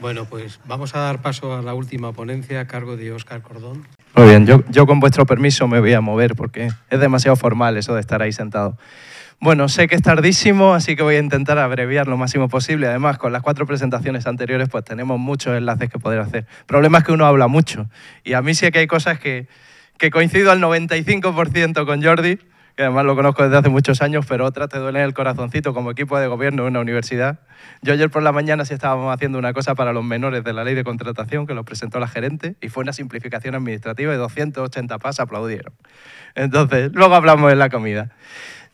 Bueno, pues vamos a dar paso a la última ponencia a cargo de Óscar Cordón. Muy bien, yo, con vuestro permiso me voy a mover porque es demasiado formal eso de estar ahí sentado. Bueno, sé que es tardísimo, así que voy a intentar abreviar lo máximo posible. Además, con las cuatro presentaciones anteriores, pues tenemos muchos enlaces que poder hacer. El problema es que uno habla mucho. Y a mí sí que hay cosas que, que coincido al 95% con Jordi, que además lo conozco desde hace muchos años, pero otra te duele el corazoncito como equipo de gobierno de una universidad. Yo ayer por la mañana sí estábamos haciendo una cosa para los menores de la ley de contratación que lo presentó la gerente y fue una simplificación administrativa y 280 pas aplaudieron. Entonces, luego hablamos de la comida.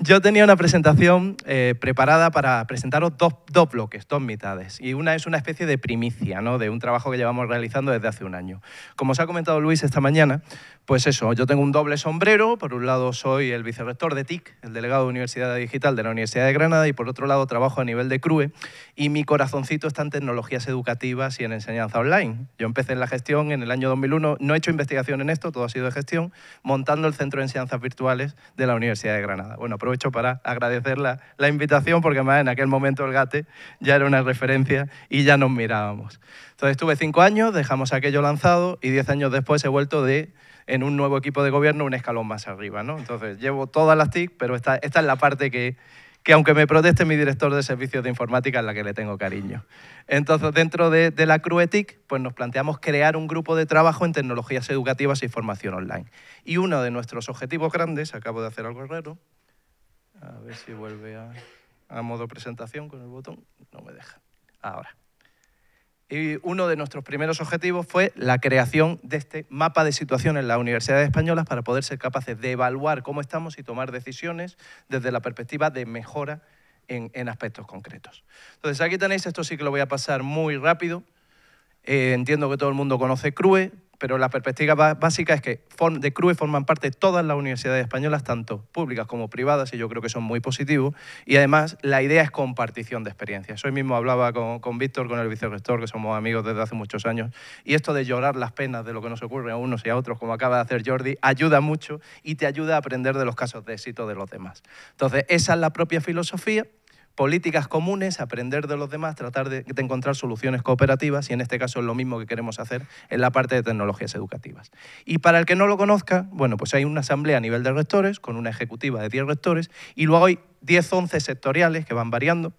Yo tenía una presentación eh, preparada para presentaros dos, dos, bloques, dos mitades. Y una es una especie de primicia, ¿no? De un trabajo que llevamos realizando desde hace un año. Como os ha comentado Luis esta mañana, pues eso, yo tengo un doble sombrero. Por un lado soy el vicerrector de TIC, el delegado de Universidad Digital de la Universidad de Granada, y por otro lado trabajo a nivel de CRUE. Y mi corazoncito está en tecnologías educativas y en enseñanza online. Yo empecé en la gestión en el año 2001. No he hecho investigación en esto, todo ha sido de gestión, montando el Centro de Enseñanzas Virtuales de la Universidad de Granada. Bueno, hecho para agradecer la, invitación, porque más en aquel momento el GATE ya era una referencia y ya nos mirábamos. Entonces estuve cinco años, dejamos aquello lanzado y diez años después he vuelto de en un nuevo equipo de gobierno un escalón más arriba. ¿no? Entonces llevo todas las TIC, pero esta, esta es la parte que, que aunque me proteste mi director de servicios de informática, es la que le tengo cariño. Entonces, dentro de, de la CRUETIC, pues nos planteamos crear un grupo de trabajo en tecnologías educativas y formación online. Y uno de nuestros objetivos grandes, acabo de hacer algo raro, a ver si vuelve a, modo presentación con el botón. No me deja. Ahora. Y uno de nuestros primeros objetivos fue la creación de este mapa de situación en las universidades españolas para poder ser capaces de evaluar cómo estamos y tomar decisiones desde la perspectiva de mejora en, aspectos concretos. Entonces aquí tenéis, esto sí que lo voy a pasar muy rápido. Eh, entiendo que todo el mundo conoce CRUE, pero la perspectiva básica es que de CRUE forman parte todas las universidades españolas, tanto públicas como privadas, y yo creo que son muy positivos. Y además, la idea es compartición de experiencias. Hoy mismo hablaba con, Víctor, con el vicerrector, que somos amigos desde hace muchos años, y esto de llorar las penas de lo que nos ocurre a unos y a otros, como acaba de hacer Jordi, ayuda mucho y te ayuda a aprender de los casos de éxito de los demás. Entonces, esa es la propia filosofía políticas comunes, aprender de los demás, tratar de, encontrar soluciones cooperativas y en este caso es lo mismo que queremos hacer en la parte de tecnologías educativas. Y para el que no lo conozca, bueno, pues hay una asamblea a nivel de rectores con una ejecutiva de 10 rectores y luego hay 10, 11 sectoriales que van variando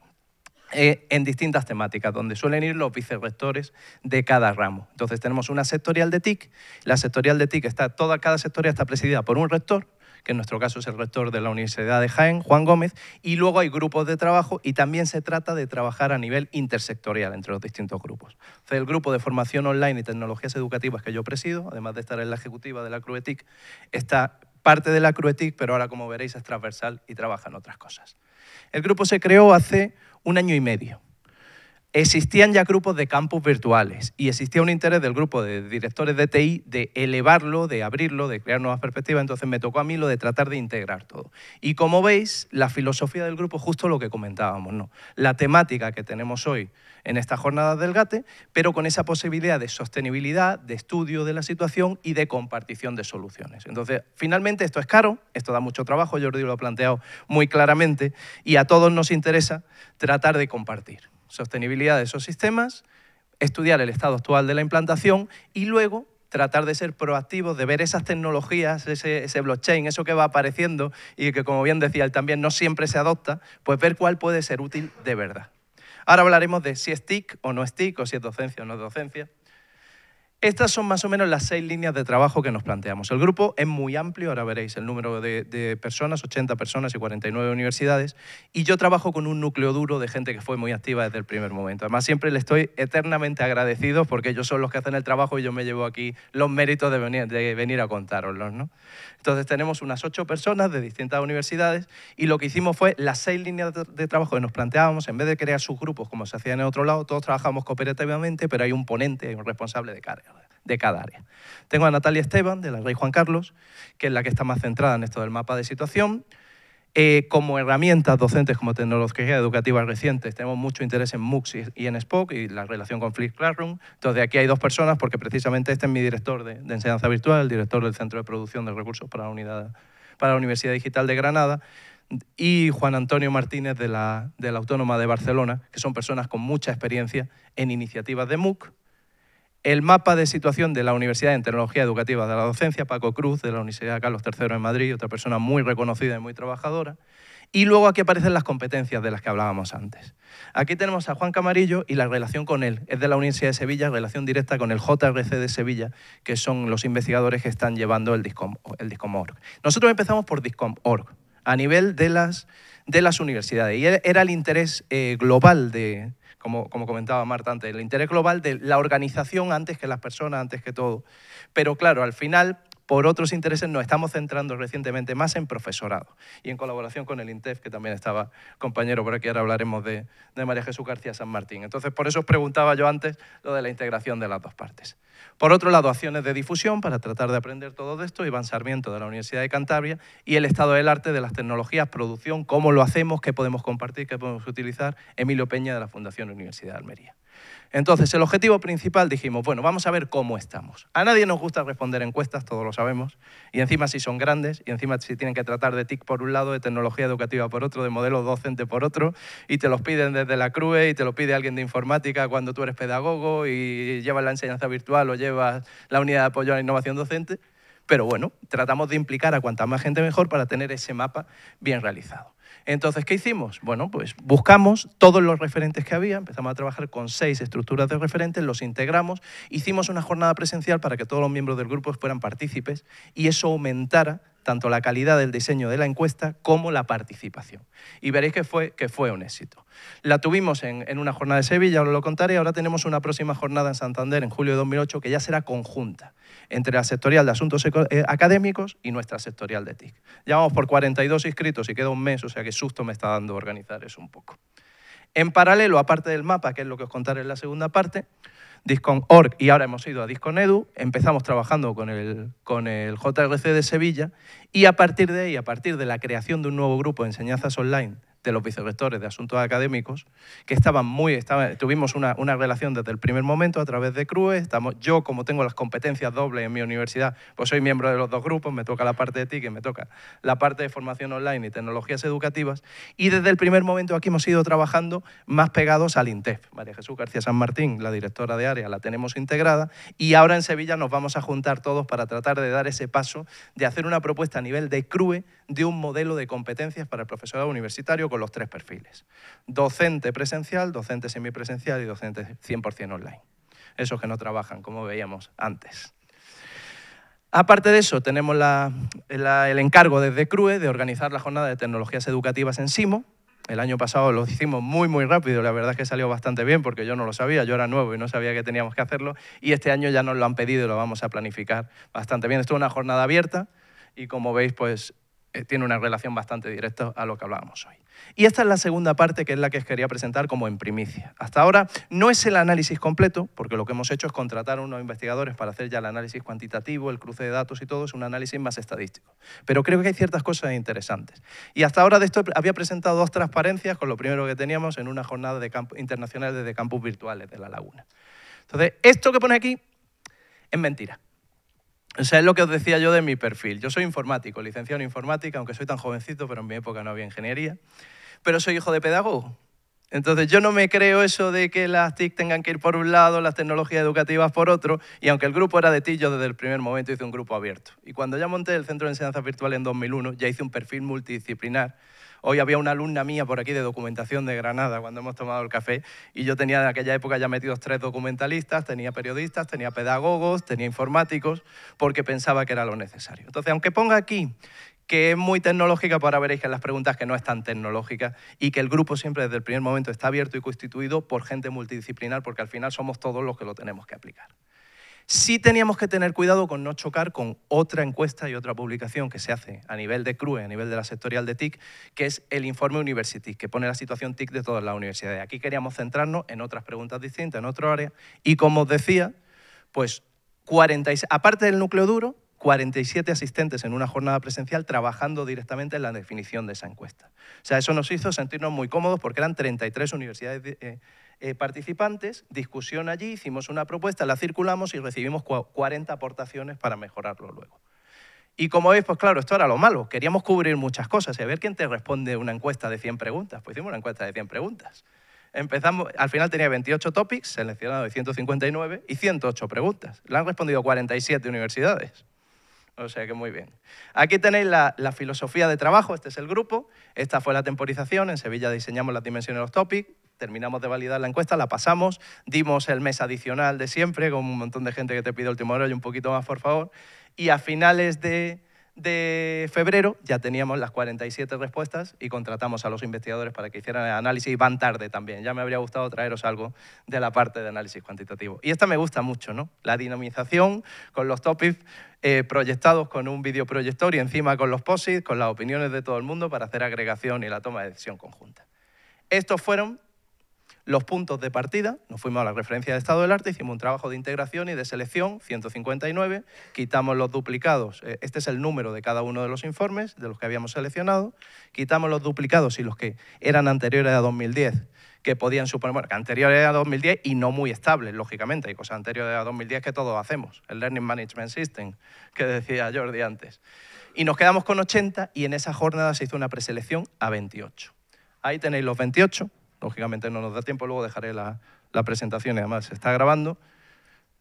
eh, en distintas temáticas, donde suelen ir los vicerectores de cada ramo. Entonces tenemos una sectorial de TIC, la sectorial de TIC está, toda cada sectorial está presidida por un rector, que en nuestro caso es el rector de la Universidad de Jaén, Juan Gómez, y luego hay grupos de trabajo y también se trata de trabajar a nivel intersectorial entre los distintos grupos. el grupo de formación online y tecnologías educativas que yo presido, además de estar en la ejecutiva de la CRUETIC, está parte de la CRUETIC, pero ahora como veréis es transversal y trabaja en otras cosas. El grupo se creó hace un año y medio Existían ya grupos de campus virtuales y existía un interés del grupo de directores de TI de elevarlo, de abrirlo, de crear nuevas perspectivas, entonces me tocó a mí lo de tratar de integrar todo. Y como veis, la filosofía del grupo es justo lo que comentábamos, ¿no? La temática que tenemos hoy en esta jornada del GATE, pero con esa posibilidad de sostenibilidad, de estudio de la situación y de compartición de soluciones. Entonces, finalmente esto es caro, esto da mucho trabajo, Jordi lo ha planteado muy claramente, y a todos nos interesa tratar de compartir sostenibilidad de esos sistemas, estudiar el estado actual de la implantación y luego tratar de ser proactivos, de ver esas tecnologías, ese, blockchain, eso que va apareciendo y que, como bien decía él también, no siempre se adopta, pues ver cuál puede ser útil de verdad. Ahora hablaremos de si es TIC o no es TIC, o si es docencia o no es docencia. Estas son más o menos las seis líneas de trabajo que nos planteamos. El grupo es muy amplio, ahora veréis el número de, personas, 80 personas y 49 universidades, y yo trabajo con un núcleo duro de gente que fue muy activa desde el primer momento. Además, siempre le estoy eternamente agradecido porque ellos son los que hacen el trabajo y yo me llevo aquí los méritos de venir, a contároslos. ¿no? Entonces, tenemos unas ocho personas de distintas universidades y lo que hicimos fue las seis líneas de, trabajo que nos planteábamos, en vez de crear subgrupos como se hacía en el otro lado, todos trabajamos cooperativamente, pero hay un ponente, un responsable de carga de cada área. Tengo a Natalia Esteban, de la Rey Juan Carlos, que es la que está más centrada en esto del mapa de situación. Eh, como herramientas docentes, como tecnología educativa recientes, tenemos mucho interés en MOOCs y, en SPOC y la relación con Flip Classroom. Entonces, aquí hay dos personas, porque precisamente este es mi director de, enseñanza virtual, el director del Centro de Producción de Recursos para la, Unidad, para la Universidad Digital de Granada, y Juan Antonio Martínez de la, de la Autónoma de Barcelona, que son personas con mucha experiencia en iniciativas de MOOC el mapa de situación de la Universidad en Tecnología Educativa de la Docencia, Paco Cruz, de la Universidad Carlos III en Madrid, otra persona muy reconocida y muy trabajadora. Y luego aquí aparecen las competencias de las que hablábamos antes. Aquí tenemos a Juan Camarillo y la relación con él. Es de la Universidad de Sevilla, relación directa con el JRC de Sevilla, que son los investigadores que están llevando el Discom.org. Nosotros empezamos por Discom.org, a nivel de las, universidades. Y era el interés eh, global de, como, comentaba Marta antes, el interés global de la organización antes que las personas, antes que todo. Pero claro, al final por otros intereses nos estamos centrando recientemente más en profesorado y en colaboración con el INTEF, que también estaba compañero por aquí, ahora hablaremos de, de María Jesús García San Martín. Entonces, por eso os preguntaba yo antes lo de la integración de las dos partes. Por otro lado, acciones de difusión para tratar de aprender todo esto, Iván Sarmiento de la Universidad de Cantabria y el estado del arte de las tecnologías, producción, cómo lo hacemos, qué podemos compartir, qué podemos utilizar, Emilio Peña de la Fundación Universidad de Almería. Entonces, el objetivo principal dijimos, bueno, vamos a ver cómo estamos. A nadie nos gusta responder encuestas, todos lo sabemos, y encima si son grandes, y encima si tienen que tratar de TIC por un lado, de tecnología educativa por otro, de modelo docente por otro, y te los piden desde la CRUE, y te lo pide alguien de informática cuando tú eres pedagogo, y llevas la enseñanza virtual lleva la unidad de apoyo a la innovación docente, pero bueno, tratamos de implicar a cuanta más gente mejor para tener ese mapa bien realizado. Entonces, ¿qué hicimos? Bueno, pues buscamos todos los referentes que había, empezamos a trabajar con seis estructuras de referentes, los integramos, hicimos una jornada presencial para que todos los miembros del grupo fueran partícipes y eso aumentara tanto la calidad del diseño de la encuesta como la participación. Y veréis que fue, que fue un éxito. La tuvimos en, en una jornada de Sevilla, os lo contaré, ahora tenemos una próxima jornada en Santander en julio de 2008 que ya será conjunta entre la sectorial de asuntos eh, académicos y nuestra sectorial de TIC. Ya vamos por 42 inscritos y queda un mes, o sea que susto me está dando organizar eso un poco. En paralelo, aparte del mapa, que es lo que os contaré en la segunda parte, Discon.org y ahora hemos ido a Discon.edu, empezamos trabajando con el, con el JRC de Sevilla y a partir de ahí, a partir de la creación de un nuevo grupo de enseñanzas online de los vicerectores de asuntos académicos, que estaban muy, tuvimos una, relación desde el primer momento a través de CRUE, estamos, yo como tengo las competencias dobles en mi universidad, pues soy miembro de los dos grupos, me toca la parte de TIC, me toca la parte de formación online y tecnologías educativas, y desde el primer momento aquí hemos ido trabajando más pegados al INTEF. María Jesús García San Martín, la directora de área, la tenemos integrada, y ahora en Sevilla nos vamos a juntar todos para tratar de dar ese paso, de hacer una propuesta a nivel de CRUE de un modelo de competencias para el profesorado universitario con los tres perfiles. Docente presencial, docente semipresencial y docente 100% online. Esos que no trabajan, como veíamos antes. Aparte de eso, tenemos el encargo desde CRUE de organizar la jornada de tecnologías educativas en SIMO. El año pasado lo hicimos muy, muy rápido. La verdad es que salió bastante bien porque yo no lo sabía. Yo era nuevo y no sabía que teníamos que hacerlo. Y este año ya nos lo han pedido y lo vamos a planificar bastante bien. Esto es una jornada abierta y como veis, pues eh, tiene una relación bastante directa a lo que hablábamos hoy. Y esta es la segunda parte que es la que quería presentar como en primicia. Hasta ahora no es el análisis completo, porque lo que hemos hecho es contratar a unos investigadores para hacer ya el análisis cuantitativo, el cruce de datos y todo, es un análisis más estadístico. Pero creo que hay ciertas cosas interesantes. Y hasta ahora de esto había presentado dos transparencias con lo primero que teníamos en una jornada de internacional desde campus virtuales de La Laguna. Entonces, esto que pone aquí es mentira. O sea, es lo que os decía yo de mi perfil. Yo soy informático, licenciado en informática, aunque soy tan jovencito, pero en mi época no había ingeniería. Pero soy hijo de pedagogo. Entonces yo no me creo eso de que las TIC tengan que ir por un lado, las tecnologías educativas por otro, y aunque el grupo era de TIC, yo desde el primer momento hice un grupo abierto. Y cuando ya monté el Centro de Enseñanza Virtual en 2001, ya hice un perfil multidisciplinar Hoy había una alumna mía por aquí de documentación de Granada cuando hemos tomado el café y yo tenía en aquella época ya metidos tres documentalistas, tenía periodistas, tenía pedagogos, tenía informáticos, porque pensaba que era lo necesario. Entonces, aunque ponga aquí que es muy tecnológica, para pues veréis que las preguntas que no están tecnológicas y que el grupo siempre desde el primer momento está abierto y constituido por gente multidisciplinar, porque al final somos todos los que lo tenemos que aplicar. Sí teníamos que tener cuidado con no chocar con otra encuesta y otra publicación que se hace a nivel de CRUE, a nivel de la sectorial de TIC, que es el informe University, que pone la situación TIC de todas las universidades. Aquí queríamos centrarnos en otras preguntas distintas, en otro área. y como os decía, pues aparte del núcleo duro, 47 asistentes en una jornada presencial trabajando directamente en la definición de esa encuesta. O sea, eso nos hizo sentirnos muy cómodos porque eran 33 universidades eh, eh, participantes, discusión allí, hicimos una propuesta, la circulamos y recibimos 40 aportaciones para mejorarlo luego. Y como veis, pues claro, esto era lo malo. Queríamos cubrir muchas cosas y a ver quién te responde una encuesta de 100 preguntas. Pues hicimos una encuesta de 100 preguntas. Empezamos, al final tenía 28 topics, seleccionados de 159 y 108 preguntas. La han respondido 47 universidades. O sea que muy bien. Aquí tenéis la, la, filosofía de trabajo, este es el grupo, esta fue la temporización, en Sevilla diseñamos las dimensiones de los topics, terminamos de validar la encuesta, la pasamos, dimos el mes adicional de siempre, con un montón de gente que te pide último hora y un poquito más, por favor, y a finales de, febrero ya teníamos las 47 respuestas y contratamos a los investigadores para que hicieran el análisis y van tarde también. Ya me habría gustado traeros algo de la parte de análisis cuantitativo. Y esta me gusta mucho, ¿no? La dinamización con los topics eh, proyectados con un videoproyector y encima con los posits, con las opiniones de todo el mundo para hacer agregación y la toma de decisión conjunta. Estos fueron los puntos de partida, nos fuimos a la referencia de estado del arte, hicimos un trabajo de integración y de selección, 159, quitamos los duplicados, eh, este es el número de cada uno de los informes, de los que habíamos seleccionado, quitamos los duplicados y los que eran anteriores a 2010, que podían suponer, bueno, que anteriores a 2010 y no muy estables, lógicamente, hay cosas anteriores a 2010 que todos hacemos, el Learning Management System, que decía Jordi antes. Y nos quedamos con 80 y en esa jornada se hizo una preselección a 28. Ahí tenéis los 28, lógicamente no nos da tiempo, luego dejaré la, presentación y además se está grabando.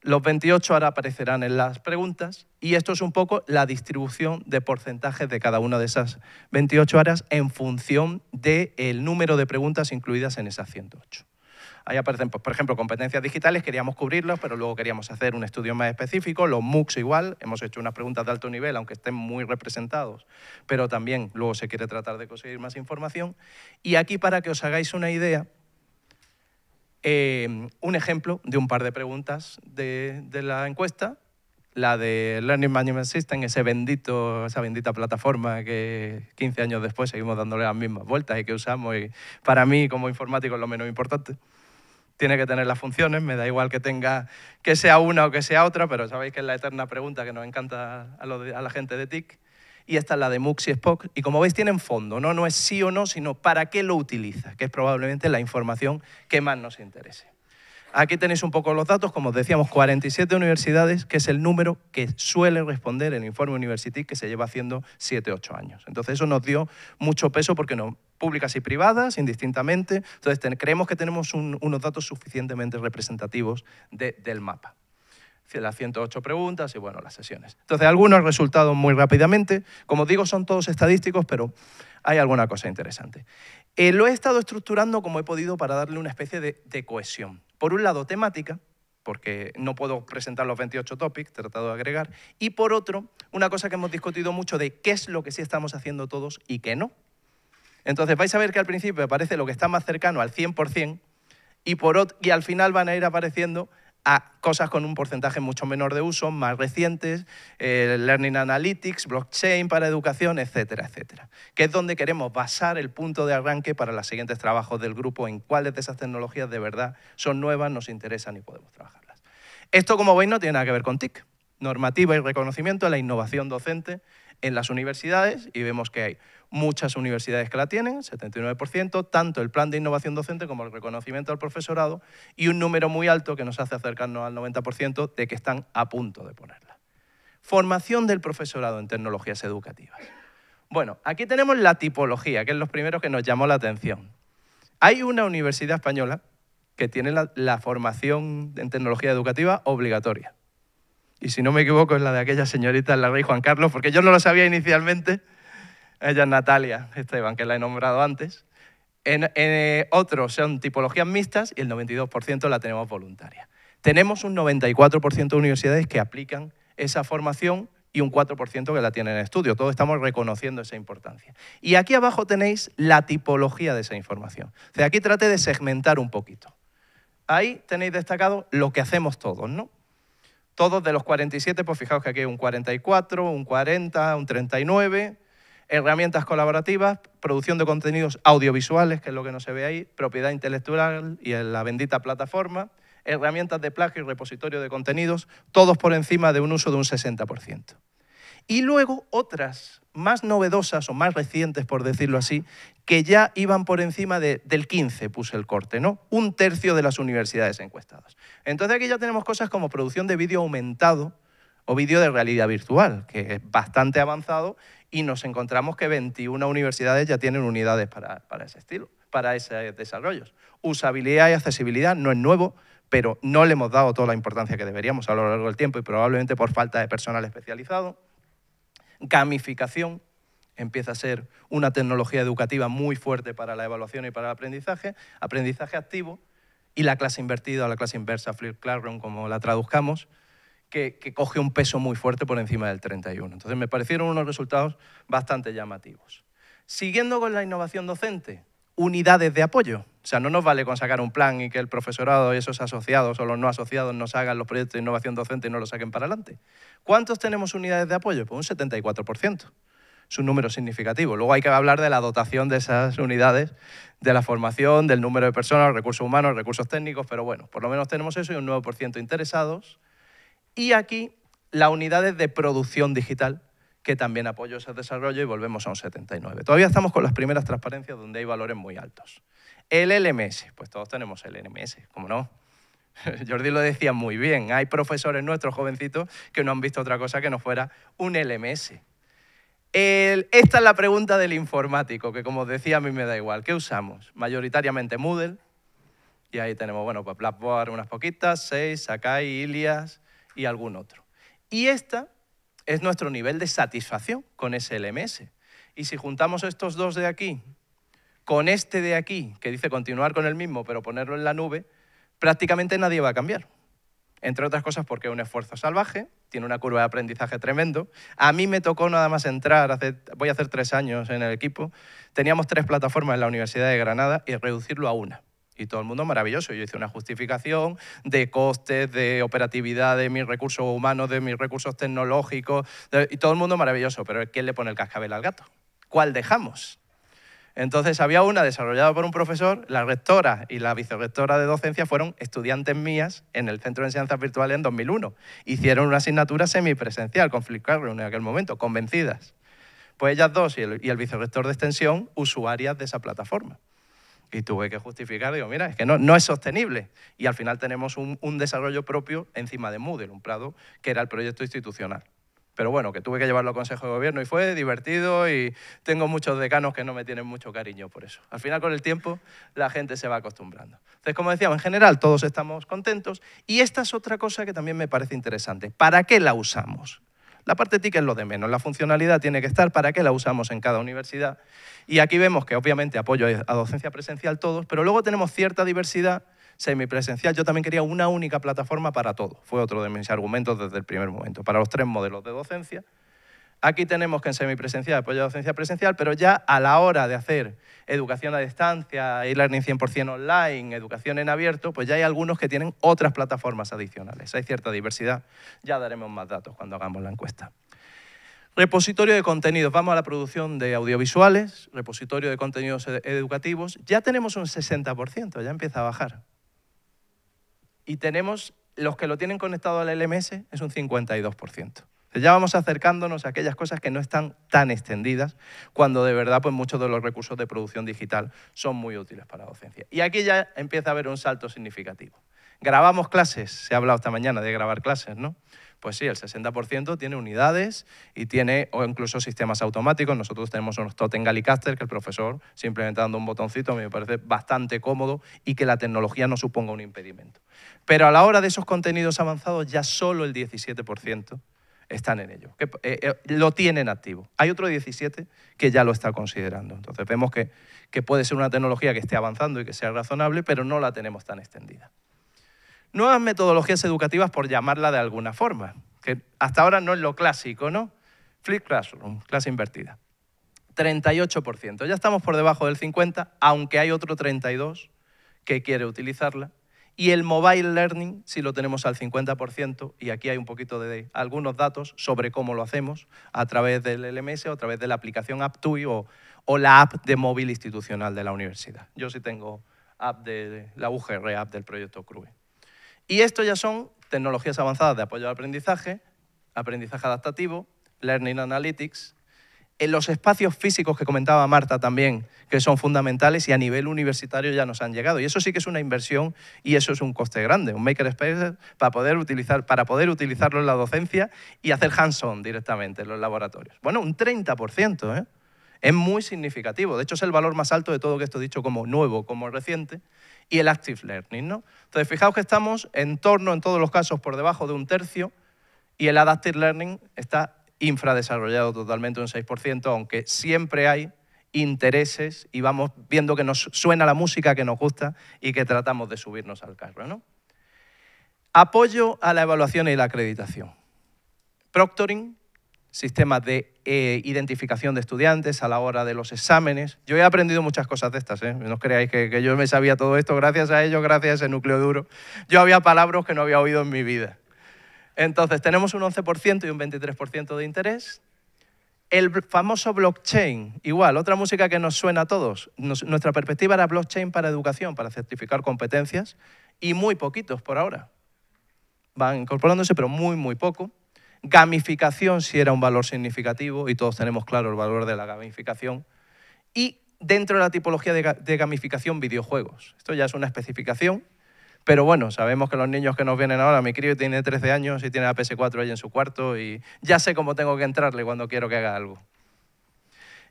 Los 28 horas aparecerán en las preguntas y esto es un poco la distribución de porcentajes de cada una de esas 28 horas en función del número de preguntas incluidas en esas 108. Ahí aparecen, pues, por ejemplo, competencias digitales, queríamos cubrirlos, pero luego queríamos hacer un estudio más específico. Los MOOCs igual, hemos hecho unas preguntas de alto nivel, aunque estén muy representados, pero también luego se quiere tratar de conseguir más información. Y aquí, para que os hagáis una idea, eh, un ejemplo de un par de preguntas de, la encuesta, la de Learning Management System, ese bendito, esa bendita plataforma que 15 años después seguimos dándole las mismas vueltas y que usamos. Y para mí, como informático, es lo menos importante tiene que tener las funciones, me da igual que tenga que sea una o que sea otra, pero sabéis que es la eterna pregunta que nos encanta a, la gente de TIC. Y esta es la de MUX y Spock. Y como veis, tienen fondo, ¿no? no es sí o no, sino para qué lo utiliza, que es probablemente la información que más nos interese. Aquí tenéis un poco los datos, como os decíamos, 47 universidades, que es el número que suele responder el informe University que se lleva haciendo 7-8 años. Entonces eso nos dio mucho peso porque no, públicas y privadas, indistintamente. Entonces creemos que tenemos unos datos suficientemente representativos del mapa las 108 preguntas y bueno, las sesiones. Entonces, algunos resultados muy rápidamente. Como digo, son todos estadísticos, pero hay alguna cosa interesante. Eh, lo he estado estructurando como he podido para darle una especie de cohesión. Por un lado, temática, porque no puedo presentar los 28 topics, tratado de agregar, y por otro, una cosa que hemos discutido mucho de qué es lo que sí estamos haciendo todos y qué no. Entonces vais a ver que al principio aparece lo que está más cercano al 100%, y, por y al final van a ir apareciendo a cosas con un porcentaje mucho menor de uso, más recientes, eh, Learning Analytics, blockchain para educación, etcétera, etcétera. Que es donde queremos basar el punto de arranque para los siguientes trabajos del grupo, en cuáles de esas tecnologías de verdad son nuevas, nos interesan y podemos trabajarlas. Esto, como veis, no tiene nada que ver con TIC. Normativa y reconocimiento a la innovación docente en las universidades y vemos que hay muchas universidades que la tienen, 79%, tanto el plan de innovación docente como el reconocimiento al profesorado y un número muy alto que nos hace acercarnos al 90% de que están a punto de ponerla. Formación del profesorado en tecnologías educativas. Bueno, aquí tenemos la tipología, que es lo primero que nos llamó la atención. Hay una universidad española que tiene la, la formación en tecnología educativa obligatoria y si no me equivoco es la de aquella señorita, la rey Juan Carlos, porque yo no lo sabía inicialmente, ella es Natalia Esteban, que la he nombrado antes. En, eh, otros son tipologías mixtas y el 92% la tenemos voluntaria. Tenemos un 94% de universidades que aplican esa formación y un 4% que la tienen en estudio. Todos estamos reconociendo esa importancia. Y aquí abajo tenéis la tipología de esa información. O sea, aquí trate de segmentar un poquito. Ahí tenéis destacado lo que hacemos todos, ¿no? Todos de los 47, pues fijaos que aquí hay un 44, un 40, un 39, herramientas colaborativas, producción de contenidos audiovisuales, que es lo que no se ve ahí, propiedad intelectual y la bendita plataforma, herramientas de plagio y repositorio de contenidos, todos por encima de un uso de un 60%. Y luego otras más novedosas o más recientes, por decirlo así, que ya iban por encima del 15, puse el corte, ¿no? Un tercio de las universidades encuestadas. Entonces aquí ya tenemos cosas como producción de vídeo aumentado o vídeo de realidad virtual, que es bastante avanzado y nos encontramos que 21 universidades ya tienen unidades para, para ese estilo, para ese desarrollos. Usabilidad y accesibilidad no es nuevo, pero no le hemos dado toda la importancia que deberíamos a lo largo del tiempo y probablemente por falta de personal especializado gamificación, empieza a ser una tecnología educativa muy fuerte para la evaluación y para el aprendizaje, aprendizaje activo y la clase invertida o la clase inversa, flip classroom, como la traduzcamos, que, que, coge un peso muy fuerte por encima del 31. Entonces me parecieron unos resultados bastante llamativos. Siguiendo con la innovación docente, unidades de apoyo. O sea, no nos vale con sacar un plan y que el profesorado y esos asociados o los no asociados nos hagan los proyectos de innovación docente y no los saquen para adelante. ¿Cuántos tenemos unidades de apoyo? Pues un 74%. Es un número significativo. Luego hay que hablar de la dotación de esas unidades, de la formación, del número de personas, recursos humanos, recursos técnicos, pero bueno, por lo menos tenemos eso y un 9% interesados. Y aquí las unidades de producción digital, que también apoyó ese desarrollo y volvemos a un 79. Todavía estamos con las primeras transparencias donde hay valores muy altos. El LMS, pues todos tenemos el LMS, ¿cómo no. Jordi lo decía muy bien, hay profesores nuestros jovencitos que no han visto otra cosa que no fuera un LMS. esta es la pregunta del informático, que como decía a mí me da igual. ¿Qué usamos? Mayoritariamente Moodle, y ahí tenemos, bueno, pues Blackboard unas poquitas, Seis, Sakai, Ilias y algún otro. Y esta es nuestro nivel de satisfacción con ese LMS. Y si juntamos estos dos de aquí con este de aquí, que dice continuar con el mismo, pero ponerlo en la nube, prácticamente nadie va a cambiar. Entre otras cosas porque es un esfuerzo salvaje, tiene una curva de aprendizaje tremendo. A mí me tocó nada más entrar, voy a hacer tres años en el equipo, teníamos tres plataformas en la Universidad de Granada y reducirlo a una. Y todo el mundo maravilloso. Yo hice una justificación de costes, de operatividad, de mis recursos humanos, de mis recursos tecnológicos, y todo el mundo maravilloso. Pero ¿quién le pone el cascabel al gato? ¿Cuál dejamos? Entonces había una desarrollada por un profesor, la rectora y la vicerrectora de docencia fueron estudiantes mías en el Centro de Enseñanzas Virtuales en 2001. Hicieron una asignatura semipresencial con Flipkart en aquel momento, convencidas. Pues ellas dos y el, y el vicerrector de extensión, usuarias de esa plataforma. Y tuve que justificar, digo, mira, es que no, no es sostenible. Y al final tenemos un, un desarrollo propio encima de Moodle, un Prado, que era el proyecto institucional. Pero bueno, que tuve que llevarlo al Consejo de Gobierno y fue divertido y tengo muchos decanos que no me tienen mucho cariño por eso. Al final, con el tiempo, la gente se va acostumbrando. Entonces, como decíamos, en general todos estamos contentos y esta es otra cosa que también me parece interesante. ¿Para qué la usamos? La parte TIC es lo de menos, la funcionalidad tiene que estar para que la usamos en cada universidad. Y aquí vemos que obviamente apoyo a docencia presencial todos, pero luego tenemos cierta diversidad semipresencial. Yo también quería una única plataforma para todo. Fue otro de mis argumentos desde el primer momento, para los tres modelos de docencia, Aquí tenemos que en semipresencial a docencia presencial, pero ya a la hora de hacer educación a distancia, e-learning 100% online, educación en abierto, pues ya hay algunos que tienen otras plataformas adicionales. Hay cierta diversidad. Ya daremos más datos cuando hagamos la encuesta. Repositorio de contenidos. Vamos a la producción de audiovisuales, repositorio de contenidos educativos. Ya tenemos un 60%, ya empieza a bajar. Y tenemos, los que lo tienen conectado al LMS, es un 52%. Ya vamos acercándonos a aquellas cosas que no están tan extendidas, cuando de verdad pues, muchos de los recursos de producción digital son muy útiles para la docencia. Y aquí ya empieza a haber un salto significativo. Grabamos clases, se ha hablado esta mañana de grabar clases, ¿no? Pues sí, el 60% tiene unidades y tiene o incluso sistemas automáticos. Nosotros tenemos nuestro Gallicaster, que el profesor, simplemente dando un botoncito, me parece bastante cómodo y que la tecnología no suponga un impedimento. Pero a la hora de esos contenidos avanzados, ya solo el 17% están en ello, eh, eh, lo tienen activo. Hay otro 17 que ya lo está considerando. Entonces vemos que, que puede ser una tecnología que esté avanzando y que sea razonable, pero no la tenemos tan extendida. Nuevas metodologías educativas, por llamarla de alguna forma, que hasta ahora no es lo clásico, ¿no? Flip Classroom, clase invertida. 38%. Ya estamos por debajo del 50%, aunque hay otro 32% que quiere utilizarla y el mobile learning si lo tenemos al 50%, y aquí hay un poquito de algunos datos sobre cómo lo hacemos a través del LMS o a través de la aplicación AppTui o, la app de móvil institucional de la universidad. Yo sí tengo app de la UGR, app del proyecto CRUE. Y esto ya son tecnologías avanzadas de apoyo al aprendizaje, aprendizaje adaptativo, Learning Analytics, en los espacios físicos que comentaba Marta también, que son fundamentales y a nivel universitario ya nos han llegado. Y eso sí que es una inversión y eso es un coste grande, un maker para poder, utilizar, para poder utilizarlo en la docencia y hacer hands-on directamente en los laboratorios. Bueno, un 30%, ¿eh? es muy significativo. De hecho, es el valor más alto de todo que esto he dicho como nuevo, como reciente, y el active learning. ¿no? Entonces, fijaos que estamos en torno, en todos los casos, por debajo de un tercio, y el adaptive learning está infradesarrollado totalmente un 6%, aunque siempre hay intereses y vamos viendo que nos suena la música que nos gusta y que tratamos de subirnos al carro. ¿no? Apoyo a la evaluación y la acreditación. Proctoring, sistemas de eh, identificación de estudiantes a la hora de los exámenes. Yo he aprendido muchas cosas de estas, ¿eh? no creáis que, que yo me sabía todo esto, gracias a ellos, gracias a ese núcleo duro. Yo había palabras que no había oído en mi vida. Entonces, tenemos un 11% y un 23% de interés. El famoso blockchain, igual, otra música que nos suena a todos. nuestra perspectiva era blockchain para educación, para certificar competencias, y muy poquitos por ahora. Van incorporándose, pero muy, muy poco. Gamificación si era un valor significativo, y todos tenemos claro el valor de la gamificación. Y dentro de la tipología de gamificación, videojuegos. Esto ya es una especificación, pero bueno, sabemos que los niños que nos vienen ahora, mi crío tiene 13 años y tiene la PS4 ahí en su cuarto y ya sé cómo tengo que entrarle cuando quiero que haga algo.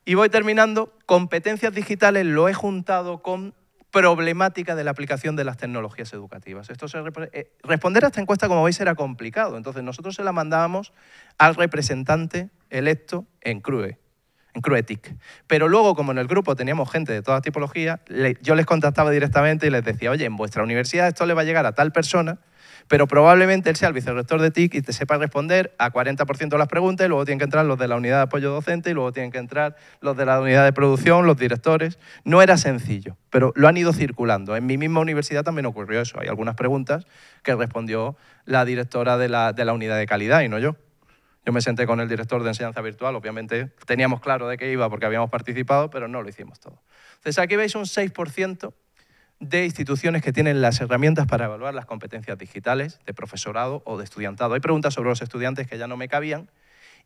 Y voy terminando, competencias digitales lo he juntado con problemática de la aplicación de las tecnologías educativas. Esto eh, responder a esta encuesta, como veis, era complicado. Entonces nosotros se la mandábamos al representante electo en CRUE. Cruetic. Pero luego, como en el grupo teníamos gente de todas tipologías, yo les contactaba directamente y les decía, oye, en vuestra universidad esto le va a llegar a tal persona, pero probablemente él sea el vicerrector de TIC y te sepa responder a 40% de las preguntas y luego tienen que entrar los de la unidad de apoyo docente y luego tienen que entrar los de la unidad de producción, los directores. No era sencillo, pero lo han ido circulando. En mi misma universidad también ocurrió eso. Hay algunas preguntas que respondió la directora de la unidad de calidad y no yo. Yo me senté con el director de enseñanza virtual, obviamente teníamos claro de qué iba porque habíamos participado, pero no lo hicimos todo. Entonces aquí veis un 6% de instituciones que tienen las herramientas para evaluar las competencias digitales de profesorado o de estudiantado. Hay preguntas sobre los estudiantes que ya no me cabían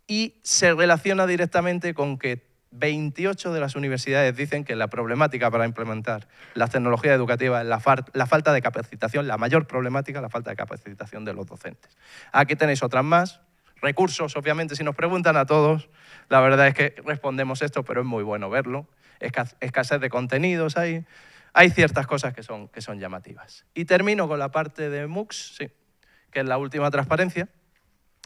y se relaciona directamente con que 28 de las universidades dicen que la problemática para implementar las tecnologías educativas es la, la, falta de capacitación, la mayor problemática, la falta de capacitación de los docentes. Aquí tenéis otras más, recursos, obviamente, si nos preguntan a todos, la verdad es que respondemos esto, pero es muy bueno verlo. Escasez de contenidos hay. Hay ciertas cosas que son, que son llamativas. Y termino con la parte de MOOCs, que es la última transparencia.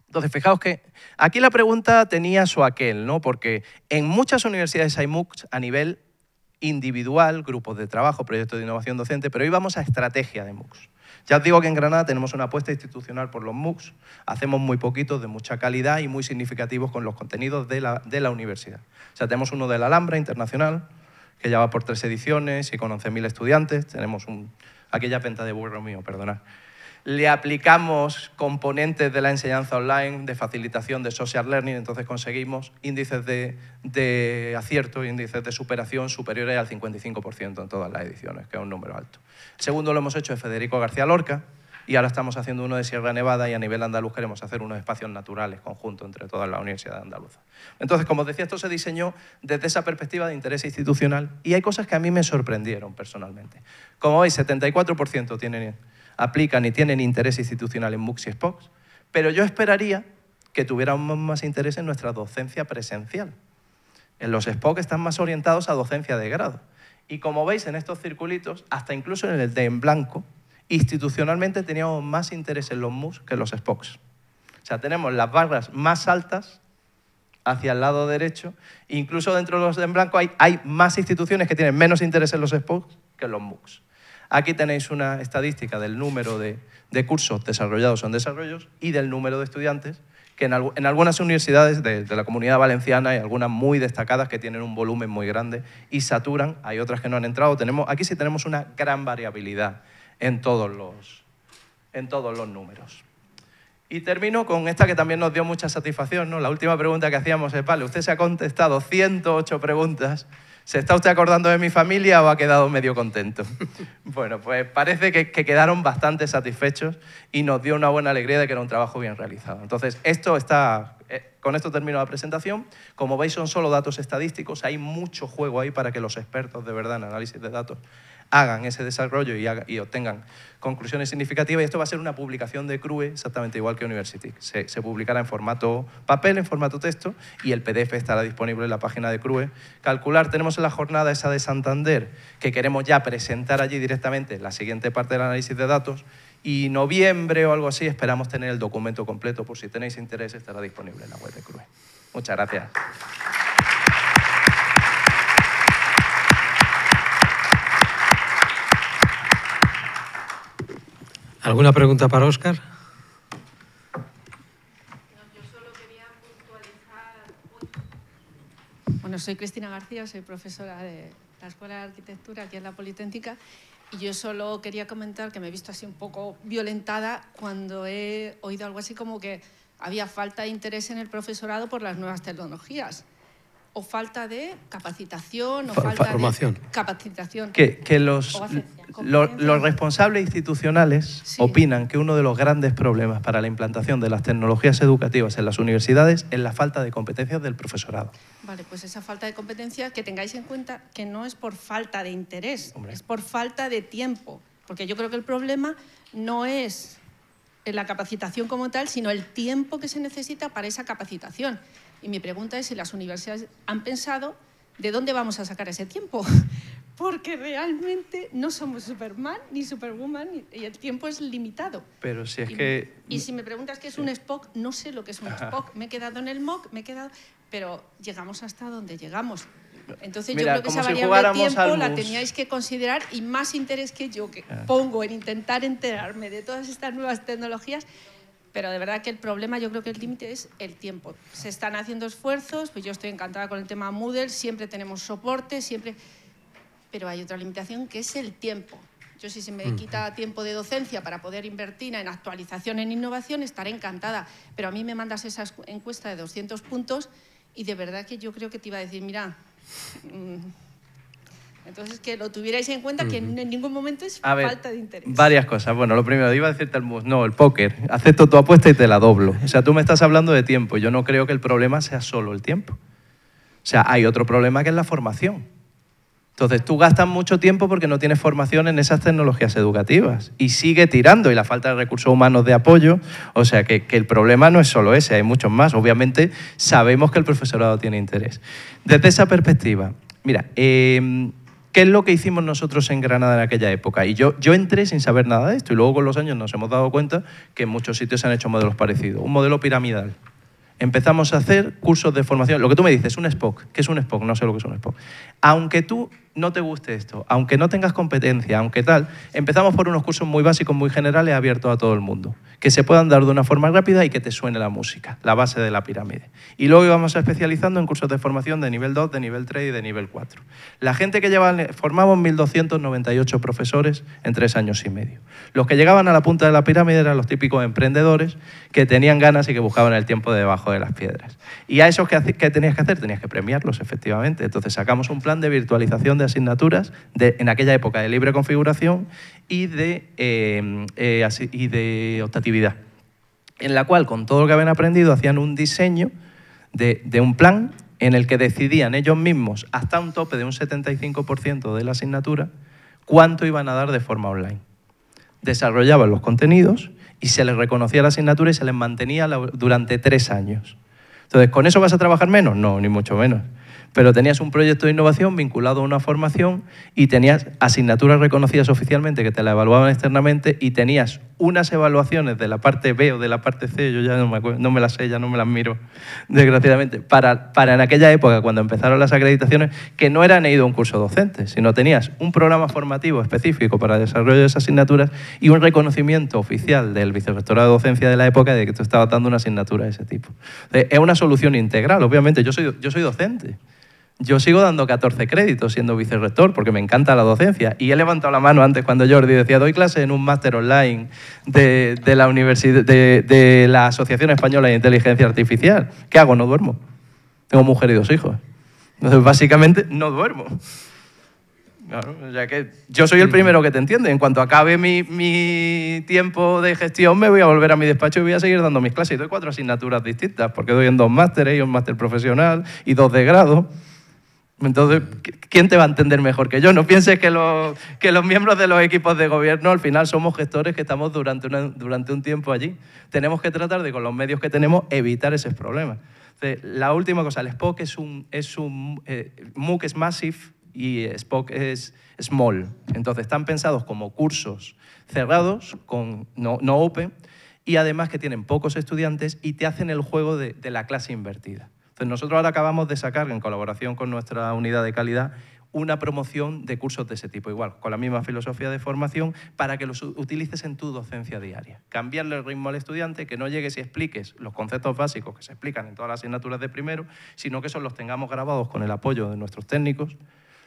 Entonces, fijaos que aquí la pregunta tenía su aquel, ¿no? Porque en muchas universidades hay MOOCs a nivel individual, grupos de trabajo, proyectos de innovación docente, pero hoy vamos a estrategia de MOOCs. Ya os digo que en Granada tenemos una apuesta institucional por los MOOCs, hacemos muy poquitos de mucha calidad y muy significativos con los contenidos de la, universidad. O sea, tenemos uno de la Alhambra Internacional, que ya va por tres ediciones y con 11.000 estudiantes. Tenemos un, aquella venta de burro mío, perdonad le aplicamos componentes de la enseñanza online, de facilitación, de social learning, entonces conseguimos índices de, acierto, índices de superación superiores al 55% en todas las ediciones, que es un número alto. segundo lo hemos hecho de Federico García Lorca, y ahora estamos haciendo uno de Sierra Nevada y a nivel andaluz queremos hacer unos espacios naturales conjuntos entre todas las universidades andaluzas. Entonces, como decía, esto se diseñó desde esa perspectiva de interés institucional y hay cosas que a mí me sorprendieron personalmente. Como veis, 74% tienen aplican y tienen interés institucional en MOOCs y SPOCs, pero yo esperaría que tuviéramos más interés en nuestra docencia presencial. En los SPOCs están más orientados a docencia de grado. Y como veis en estos circulitos, hasta incluso en el de en blanco, institucionalmente teníamos más interés en los MOOCs que en los SPOCs. O sea, tenemos las barras más altas hacia el lado derecho. Incluso dentro de los de en blanco hay, hay más instituciones que tienen menos interés en los SPOCs que en los MOOCs. Aquí tenéis una estadística del número de, cursos desarrollados o en desarrollos y del número de estudiantes que en, algunas universidades de, la comunidad valenciana hay algunas muy destacadas que tienen un volumen muy grande y saturan, hay otras que no han entrado. aquí sí tenemos una gran variabilidad en todos los, en todos los números. Y termino con esta que también nos dio mucha satisfacción. ¿no? La última pregunta que hacíamos es, vale, usted se ha contestado 108 preguntas ¿Se está usted acordando de mi familia o ha quedado medio contento? bueno, pues parece que, quedaron bastante satisfechos y nos dio una buena alegría de que era un trabajo bien realizado. Entonces, esto está eh, con esto termino la presentación. Como veis, son solo datos estadísticos. Hay mucho juego ahí para que los expertos de verdad en análisis de datos hagan ese desarrollo y, obtengan conclusiones significativas. Y esto va a ser una publicación de CRUE exactamente igual que University. se publicará en formato papel, en formato texto, y el PDF estará disponible en la página de CRUE. Calcular, tenemos en la jornada esa de Santander, que queremos ya presentar allí directamente la siguiente parte del análisis de datos y noviembre o algo así esperamos tener el documento completo. Por si tenéis interés, estará disponible en la web de Cruz. Muchas gracias. ¿Alguna pregunta para Oscar? Bueno, soy Cristina García, soy profesora de la Escuela de Arquitectura aquí en la Politécnica y Yo solo quería comentar que me he visto así un poco violentada cuando he oído algo así como que había falta de interés en el profesorado por las nuevas tecnologías o falta de capacitación o falta formación. de capacitación. Que, los, responsables institucionales opinan que uno de los grandes problemas para la implantación de las tecnologías educativas en las universidades es la falta de competencias del profesorado. Vale, pues esa falta de competencia que tengáis en cuenta que no es por falta de interés, es por falta de tiempo, porque yo creo que el problema no es la capacitación como tal, sino el tiempo que se necesita para esa capacitación. Y mi pregunta es si las universidades han pensado de dónde vamos a sacar ese tiempo, porque realmente no somos Superman ni Superwoman y el tiempo es limitado. Pero si es y, que... Y si me preguntas qué es un Spock, no sé lo que es un Spock. Me he quedado en el MOOC, me he quedado... Pero llegamos hasta donde llegamos. Entonces yo creo que esa de tiempo la teníais que considerar y más interés que yo que ah. pongo en intentar enterarme de todas estas nuevas tecnologías pero de verdad que el problema, yo creo que el límite es el tiempo. Se están haciendo esfuerzos, pues yo estoy encantada con el tema Moodle, siempre tenemos soporte, siempre... Pero hay otra limitación que es el tiempo. Yo si se me mm. quita tiempo de docencia para poder invertir en actualización, en innovación, estaré encantada. Pero a mí me mandas esa encuesta de 200 puntos y de verdad que yo creo que te iba a decir, mira, mm, entonces, que lo tuvierais en cuenta, que en ningún momento es falta de interés. Varias cosas. Bueno, lo primero, iba a decirte el mus. No, el póker. Acepto tu apuesta y te la doblo. O sea, tú me estás hablando de tiempo. Yo no creo que el problema sea solo el tiempo. O sea, hay otro problema que es la formación. Entonces, tú gastas mucho tiempo porque no tienes formación en esas tecnologías educativas y sigue tirando y la falta de recursos humanos de apoyo. O sea, que, el problema no es solo ese, hay muchos más. Obviamente, sabemos que el profesorado tiene interés. Desde esa perspectiva, mira, em, ¿Qué es lo que hicimos nosotros en Granada en aquella época? Y yo, yo entré sin saber nada de esto y luego con los años nos hemos dado cuenta que en muchos sitios se han hecho modelos parecidos. Un modelo piramidal. Empezamos a hacer cursos de formación. Lo que tú me dices, un SPOC. ¿Qué es un SPOC? No sé lo que es un SPOC. Aunque tú no te guste esto, aunque no tengas competencia, aunque tal, empezamos por unos cursos muy básicos, muy generales, abiertos a todo el mundo, que se puedan dar de una forma rápida y que te suene la música, la base de la pirámide. Y luego íbamos especializando en cursos de formación de nivel 2, de nivel 3 y de nivel 4. La gente que llevaba, formamos 1.298 profesores en tres años y medio. Los que llegaban a la punta de la pirámide eran los típicos emprendedores que tenían ganas y que buscaban el tiempo debajo de las piedras. Y a esos que, que tenías que hacer, tenías que premiarlos, efectivamente. Entonces sacamos un plan de virtualización de asignaturas en aquella época de libre configuración y de, eh, eh, y de optatividad, en la cual con todo lo que habían aprendido hacían un diseño de, de un plan en el que decidían ellos mismos hasta un tope de un 75% de la asignatura cuánto iban a dar de forma online. Desarrollaban los contenidos y se les reconocía la asignatura y se les mantenía durante tres años. Entonces, ¿con eso vas a trabajar menos? No, ni mucho menos pero tenías un proyecto de innovación vinculado a una formación y tenías asignaturas reconocidas oficialmente que te la evaluaban externamente y tenías unas evaluaciones de la parte B o de la parte C, yo ya no me, las sé, ya no me las miro, desgraciadamente, para, para en aquella época, cuando empezaron las acreditaciones, que no eran he ido a un curso docente, sino tenías un programa formativo específico para el desarrollo de esas asignaturas y un reconocimiento oficial del vicerrectorado de docencia de la época de que tú estabas dando una asignatura de ese tipo. Eh, es una solución integral, obviamente, yo soy, yo soy docente yo sigo dando 14 créditos siendo vicerrector porque me encanta la docencia. Y he levantado la mano antes cuando Jordi decía, doy clase en un máster online de, la universidad, de, la Asociación Española de Inteligencia Artificial. ¿Qué hago? No duermo. Tengo mujer y dos hijos. Entonces, básicamente, no duermo. Claro, que yo soy el primero que te entiende. En cuanto acabe mi, mi tiempo de gestión, me voy a volver a mi despacho y voy a seguir dando mis clases. Y doy cuatro asignaturas distintas, porque doy en dos másteres y un máster profesional y dos de grado. Entonces, ¿quién te va a entender mejor que yo? No pienses que los, miembros de los equipos de gobierno al final somos gestores que estamos durante, un tiempo allí. Tenemos que tratar de, con los medios que tenemos, evitar esos problemas. la última cosa, el SPOC es un... Es un eh, MOOC es Massive y SPOC es Small. Entonces, están pensados como cursos cerrados, con, no, no open, y además que tienen pocos estudiantes y te hacen el juego de la clase invertida. Entonces, nosotros ahora acabamos de sacar, en colaboración con nuestra unidad de calidad, una promoción de cursos de ese tipo, igual, con la misma filosofía de formación, para que los utilices en tu docencia diaria. Cambiarle el ritmo al estudiante, que no llegues y expliques los conceptos básicos que se explican en todas las asignaturas de primero, sino que esos los tengamos grabados con el apoyo de nuestros técnicos,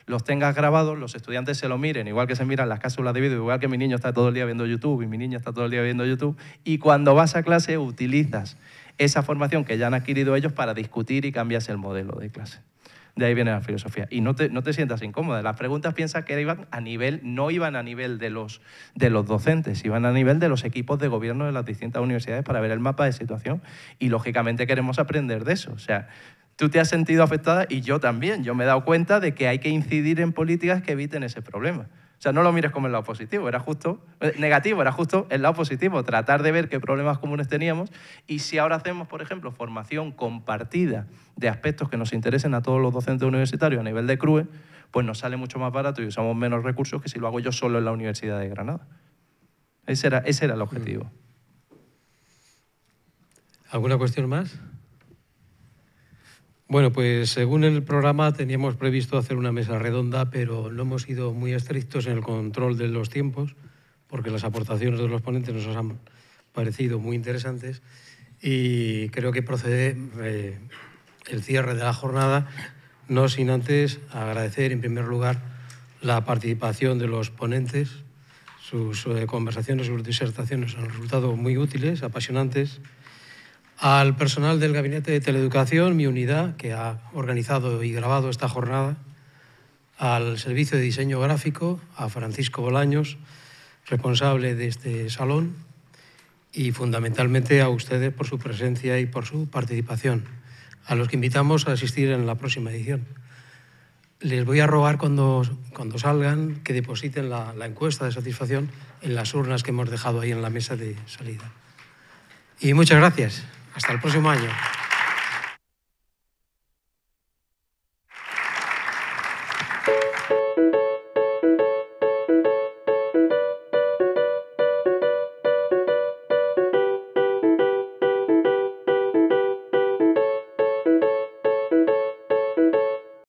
los tengas grabados, los estudiantes se lo miren, igual que se miran las cápsulas de vídeo, igual que mi niño está todo el día viendo YouTube y mi niña está todo el día viendo YouTube, y cuando vas a clase utilizas esa formación que ya han adquirido ellos para discutir y cambiarse el modelo de clase. De ahí viene la filosofía. Y no te, no te sientas incómoda. Las preguntas piensas que iban a nivel, no iban a nivel de los, de los docentes, iban a nivel de los equipos de gobierno de las distintas universidades para ver el mapa de situación. Y lógicamente queremos aprender de eso. O sea, tú te has sentido afectada y yo también. Yo me he dado cuenta de que hay que incidir en políticas que eviten ese problema. O sea, no lo mires como el lado positivo, era justo, eh, negativo, era justo el lado positivo, tratar de ver qué problemas comunes teníamos y si ahora hacemos, por ejemplo, formación compartida de aspectos que nos interesen a todos los docentes universitarios a nivel de CRUE, pues nos sale mucho más barato y usamos menos recursos que si lo hago yo solo en la Universidad de Granada. Ese era, ese era el objetivo. Mm. ¿Alguna cuestión más? Bueno, pues según el programa teníamos previsto hacer una mesa redonda, pero no hemos sido muy estrictos en el control de los tiempos, porque las aportaciones de los ponentes nos han parecido muy interesantes y creo que procede eh, el cierre de la jornada, no sin antes agradecer en primer lugar la participación de los ponentes, sus eh, conversaciones, sus disertaciones han resultado muy útiles, apasionantes al personal del Gabinete de Teleeducación, mi unidad, que ha organizado y grabado esta jornada, al Servicio de Diseño Gráfico, a Francisco Bolaños, responsable de este salón, y fundamentalmente a ustedes por su presencia y por su participación, a los que invitamos a asistir en la próxima edición. Les voy a rogar cuando, cuando salgan que depositen la, la encuesta de satisfacción en las urnas que hemos dejado ahí en la mesa de salida. Y muchas gracias. Hasta el próximo año.